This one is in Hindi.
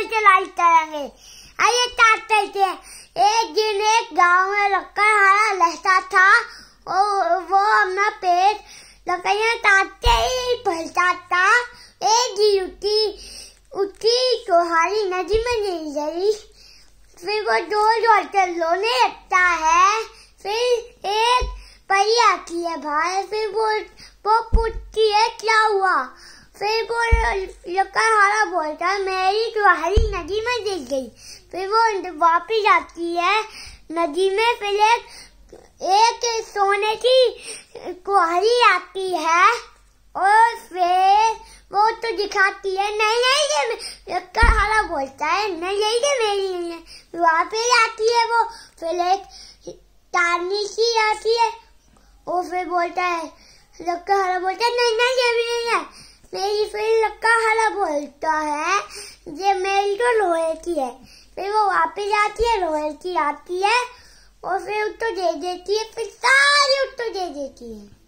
पर से लाइक करेंगे आइए स्टार्ट करते हैं एक दिन एक गांव में लकड़ हरा लहता था और वो अपना पेट लकड़ियाँ काटते ही फलता था एक दिन उठी उठी कुहारी तो नदी में नहीं गई फिर वो दो जोर से लोने लगता है फिर एक परी आती है बाहर फिर वो वो पूछती है क्या हुआ फिर वो लड़का हारा बोलता है मेरी कुहारी नदी में दिख गई फिर वो वापिस आती है नदी में फिर एक, एक सोने की कुहारी आती है और फिर वो तो दिखाती है नहीं नहीं ये लड़का हारा बोलता है नहीं नहीं ये मेरी नहीं है वापिस आती है वो फिर एक तारनी की आती है और फिर बोलता है लड़का हारा बोलता है नहीं नहीं ये भी बोलता है ये मेल तो लोहे की है फिर वो वापिस आती है लोहे की आती है और फिर तो दे देती है फिर सारी उसको दे देती है